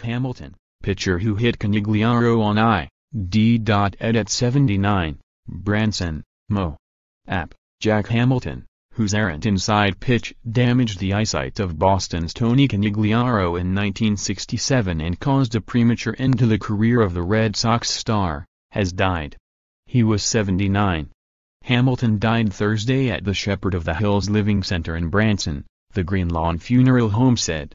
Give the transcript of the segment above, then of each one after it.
Mark Hamilton, pitcher who hit Canigliaro on I.D. Ed at 79, Branson, Mo. App, Jack Hamilton, whose errant inside pitch damaged the eyesight of Boston's Tony Canigliaro in 1967 and caused a premature end to the career of the Red Sox star, has died. He was 79. Hamilton died Thursday at the Shepherd of the Hills Living Center in Branson, the Green Lawn Funeral said.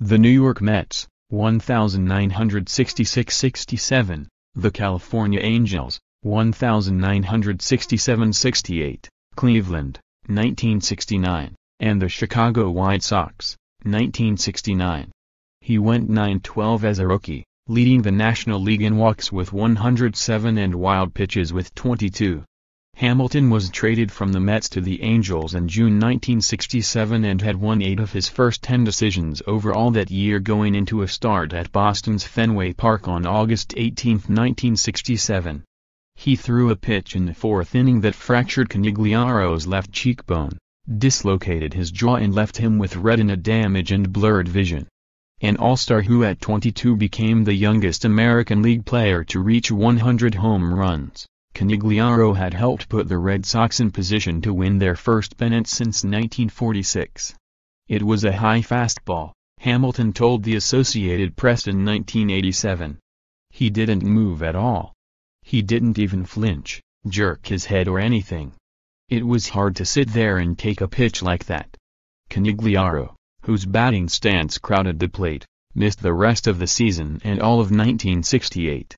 the New York Mets, 1966-67, the California Angels, 1967-68, Cleveland, 1969, and the Chicago White Sox, 1969. He went 9-12 as a rookie, leading the National League in walks with 107 and wild pitches with 22. Hamilton was traded from the Mets to the Angels in June 1967 and had won eight of his first ten decisions overall that year going into a start at Boston's Fenway Park on August 18, 1967. He threw a pitch in the fourth inning that fractured Canigliaro's left cheekbone, dislocated his jaw and left him with retina damage and blurred vision. An all-star who at 22 became the youngest American League player to reach 100 home runs. Canigliaro had helped put the Red Sox in position to win their first pennant since 1946. It was a high fastball, Hamilton told the Associated Press in 1987. He didn't move at all. He didn't even flinch, jerk his head or anything. It was hard to sit there and take a pitch like that. Canigliaro, whose batting stance crowded the plate, missed the rest of the season and all of 1968.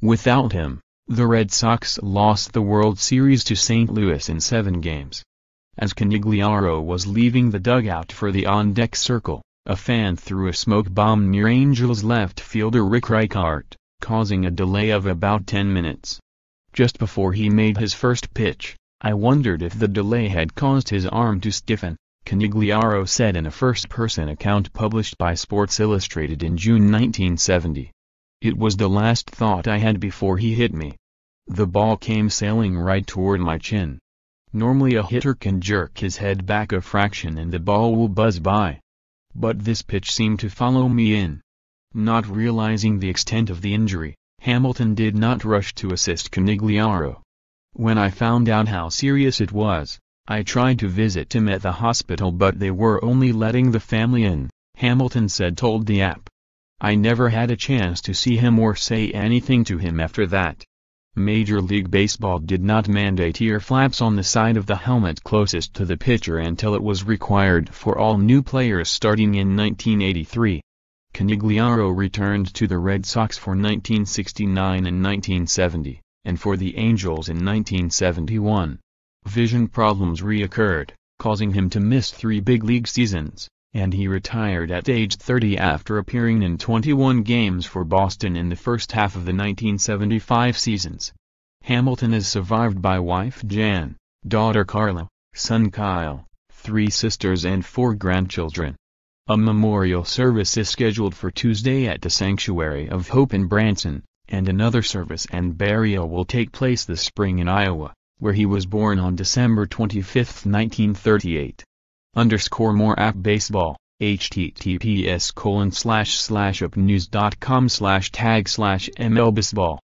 Without him, the Red Sox lost the World Series to St. Louis in seven games. As Canigliaro was leaving the dugout for the on-deck circle, a fan threw a smoke bomb near Angels left fielder Rick Reichart, causing a delay of about 10 minutes. Just before he made his first pitch, I wondered if the delay had caused his arm to stiffen, Canigliaro said in a first-person account published by Sports Illustrated in June 1970. It was the last thought I had before he hit me. The ball came sailing right toward my chin. Normally a hitter can jerk his head back a fraction and the ball will buzz by. But this pitch seemed to follow me in. Not realizing the extent of the injury, Hamilton did not rush to assist Canigliaro. When I found out how serious it was, I tried to visit him at the hospital but they were only letting the family in, Hamilton said told the app. I never had a chance to see him or say anything to him after that. Major League Baseball did not mandate ear flaps on the side of the helmet closest to the pitcher until it was required for all new players starting in 1983. Canigliaro returned to the Red Sox for 1969 and 1970, and for the Angels in 1971. Vision problems reoccurred, causing him to miss three big league seasons and he retired at age 30 after appearing in 21 games for Boston in the first half of the 1975 seasons. Hamilton is survived by wife Jan, daughter Carla, son Kyle, three sisters and four grandchildren. A memorial service is scheduled for Tuesday at the Sanctuary of Hope in Branson, and another service and burial will take place this spring in Iowa, where he was born on December 25, 1938 underscore more app baseball https colon slash slash upnews dot com slash tag slash mlbaseball